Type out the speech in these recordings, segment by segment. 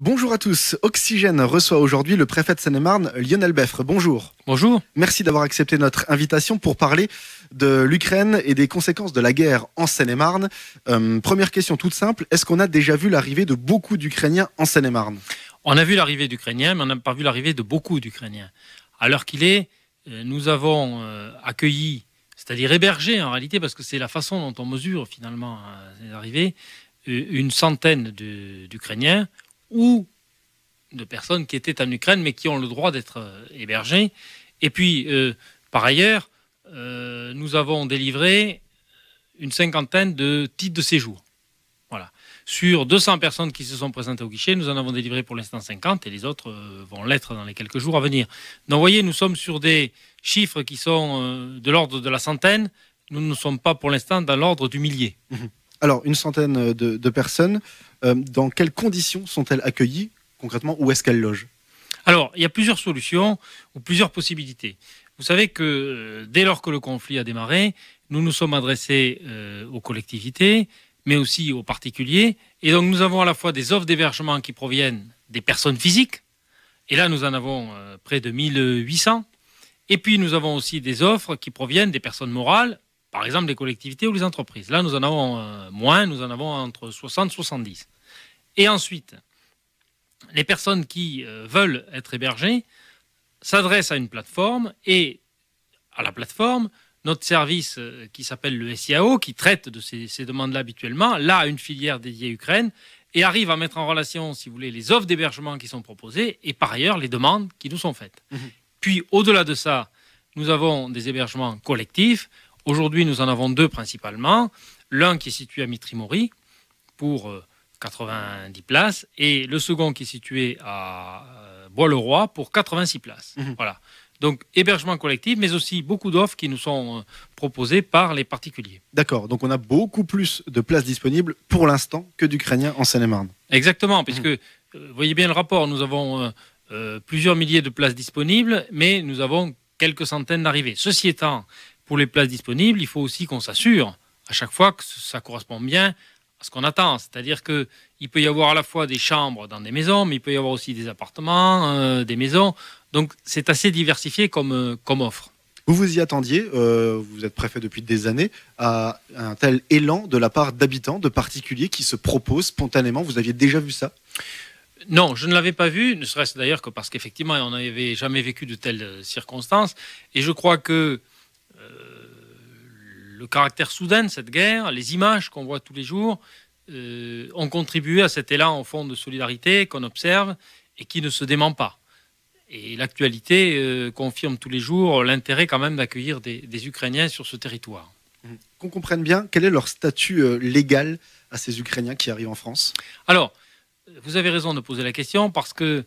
Bonjour à tous. Oxygène reçoit aujourd'hui le préfet de Seine-et-Marne, Lionel Beffre. Bonjour. Bonjour. Merci d'avoir accepté notre invitation pour parler de l'Ukraine et des conséquences de la guerre en Seine-et-Marne. Euh, première question toute simple. Est-ce qu'on a déjà vu l'arrivée de beaucoup d'Ukrainiens en Seine-et-Marne On a vu l'arrivée d'Ukrainiens, mais on n'a pas vu l'arrivée de beaucoup d'Ukrainiens. Alors l'heure qu'il est, euh, nous avons euh, accueilli, c'est-à-dire hébergé en réalité, parce que c'est la façon dont on mesure finalement l'arrivée, une centaine d'Ukrainiens ou de personnes qui étaient en Ukraine mais qui ont le droit d'être euh, hébergées. Et puis, euh, par ailleurs, euh, nous avons délivré une cinquantaine de titres de séjour. Voilà. Sur 200 personnes qui se sont présentées au guichet, nous en avons délivré pour l'instant 50 et les autres vont l'être dans les quelques jours à venir. Donc, vous voyez, nous sommes sur des chiffres qui sont de l'ordre de la centaine. Nous ne sommes pas pour l'instant dans l'ordre du millier. Mmh. Alors, une centaine euh, de, personnes. Euh, dans quelles conditions sont-elles accueillies Concrètement, où est-ce qu'elles logent Alors, il y a plusieurs solutions ou plusieurs possibilités. Vous savez que euh, dès lors que le conflit a démarré, nous nous sommes adressés aux collectivités, mais aussi aux particuliers. Et donc, nous avons à la fois des offres d'hébergement qui proviennent des personnes physiques. Et là, nous en avons près de 1800. Et puis, nous avons aussi des offres qui proviennent des personnes morales par exemple les collectivités ou les entreprises. Là, nous en avons euh, moins, nous en avons entre 60 et 70. Et ensuite, les personnes qui euh, veulent être hébergées s'adressent à une plateforme et à la plateforme, notre service euh, qui s'appelle le SIAO, qui traite de ces, demandes-là habituellement, là, une filière dédiée à Ukraine et arrive à mettre en relation, si vous voulez, les offres d'hébergement qui sont proposées et par ailleurs les demandes qui nous sont faites. Mmh Puis, au-delà de ça, nous avons des hébergements collectifs Aujourd'hui, nous en avons deux principalement. L'un qui est situé à Mitrimori pour 90 euh, places et le second qui est situé à euh, Bois-le-Roi pour 86 places. Mhm. Voilà. Donc hébergement collectif, mais aussi beaucoup d'offres qui nous sont euh, proposées par les particuliers. D'accord, donc on a beaucoup plus de places disponibles pour l'instant que d'Ukrainiens en Seine-et-Marne. Exactement, mhm. puisque vous voyez bien le rapport, nous avons plusieurs milliers de places disponibles, mais nous avons quelques centaines d'arrivées. Ceci étant, pour les places disponibles, il faut aussi qu'on s'assure à chaque fois que ça correspond bien à ce qu'on attend. C'est-à-dire qu'il peut y avoir à la fois des chambres dans des maisons, mais il peut y avoir aussi des appartements, euh, des maisons. Donc c'est assez diversifié comme, euh, comme offre. Vous vous y attendiez, euh, vous êtes préfet depuis des années, à un tel élan de la part d'habitants, de particuliers qui se proposent spontanément. Vous aviez déjà vu ça non, je ne l'avais pas vu, ne serait-ce d'ailleurs que parce qu'effectivement, on n'avait jamais vécu de telles circonstances. Et je crois que le caractère soudain de cette guerre, les images qu'on voit tous les jours, euh, ont contribué à cet élan, au fond, de solidarité qu'on observe et qui ne se dément pas. Et l'actualité euh, confirme tous les jours l'intérêt quand même d'accueillir des, Ukrainiens sur ce territoire. Mmh. Qu'on comprenne bien, quel est leur statut euh, légal à ces Ukrainiens qui arrivent en France Alors, vous avez raison de poser la question parce que,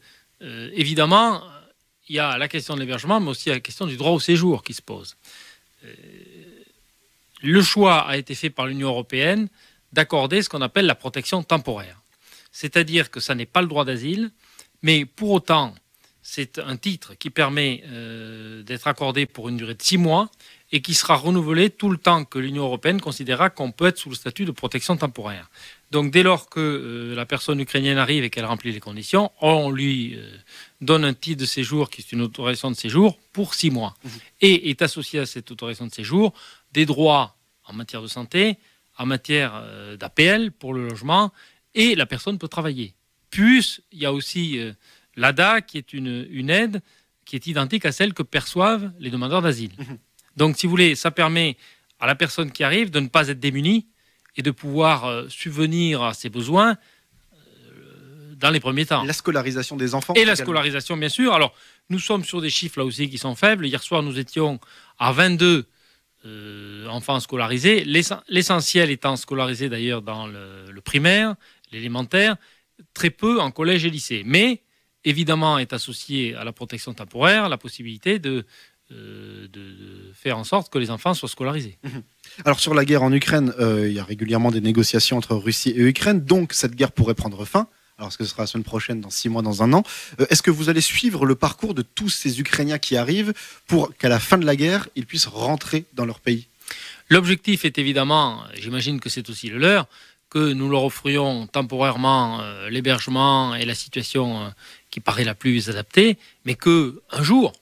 évidemment, il y a la question de l'hébergement, mais aussi la question du droit au séjour qui se pose le choix a été fait par l'Union européenne d'accorder ce qu'on appelle la protection temporaire. C'est-à-dire que ça n'est pas le droit d'asile, mais pour autant, c'est un titre qui permet euh, d'être accordé pour une durée de six mois et qui sera renouvelé tout le temps que l'Union européenne considérera qu'on peut être sous le statut de protection temporaire. Donc dès lors que euh, la personne ukrainienne arrive et qu'elle remplit les conditions, on lui euh, donne un titre de séjour qui est une autorisation de séjour pour six mois. Mmh. Et est associé à cette autorisation de séjour des droits en matière de santé, en matière euh, d'APL pour le logement, et la personne peut travailler. Plus, il y a aussi euh, l'ADA, qui est une, aide qui est identique à celle que perçoivent les demandeurs d'asile. Mhm. Donc, si vous voulez, ça permet à la personne qui arrive de ne pas être démunie et de pouvoir euh, subvenir à ses besoins dans les premiers temps. La scolarisation des enfants. Et la scolarisation, bien sûr. Alors, nous sommes sur des chiffres là aussi qui sont faibles. Hier soir, nous étions à 22 euh, enfants scolarisés, l'essentiel étant scolarisé d'ailleurs dans le, primaire, l'élémentaire, très peu en collège et lycée. Mais évidemment est associé à la protection temporaire la possibilité de, euh, faire en sorte que les enfants soient scolarisés. Mhm. Alors sur la guerre en Ukraine, euh, il y a régulièrement des négociations entre Russie et Ukraine, donc cette guerre pourrait prendre fin alors ce que ce sera la semaine prochaine, dans six mois, dans un an. Euh, est-ce que vous allez suivre le parcours de tous ces Ukrainiens qui arrivent pour qu'à la fin de la guerre, ils puissent rentrer dans leur pays L'objectif est évidemment, j'imagine que c'est aussi le leur, que nous leur offrions temporairement euh, l'hébergement et la situation euh, qui paraît la plus adaptée, mais que un jour,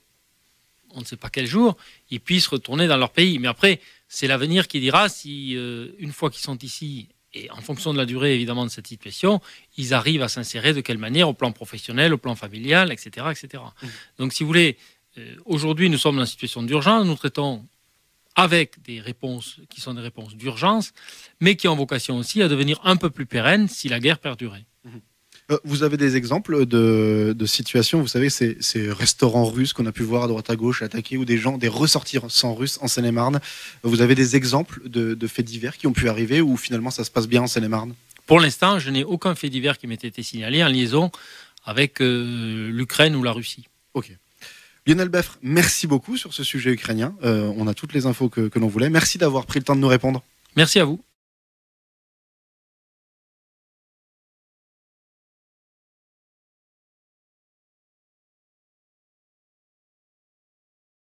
on ne sait pas quel jour, ils puissent retourner dans leur pays. Mais après, c'est l'avenir qui dira si, une fois qu'ils sont ici, et en fonction de la durée, évidemment, de cette situation, ils arrivent à s'insérer de quelle manière, au plan professionnel, au plan familial, etc. etc. Mmh. Donc, si vous voulez, euh, aujourd'hui, nous sommes dans une situation d'urgence. Nous traitons avec des réponses qui sont des réponses d'urgence, mais qui ont vocation aussi à devenir un peu plus pérennes si la guerre perdurait. Mmh. Euh, vous avez des exemples de, situations, vous savez, ces, restaurants russes qu'on a pu voir à droite à gauche attaqués ou des gens, des ressortissants russes en Seine-et-Marne. Vous avez des exemples de, faits divers qui ont pu arriver ou finalement ça se passe bien en Seine-et-Marne Pour l'instant, je n'ai aucun fait divers qui m'ait été signalé en liaison avec euh, l'Ukraine ou la Russie. Ok. Lionel Beffre, merci beaucoup sur ce sujet ukrainien. Euh, on a toutes les infos que l'on voulait. Merci d'avoir pris le temps de nous répondre. Merci à vous.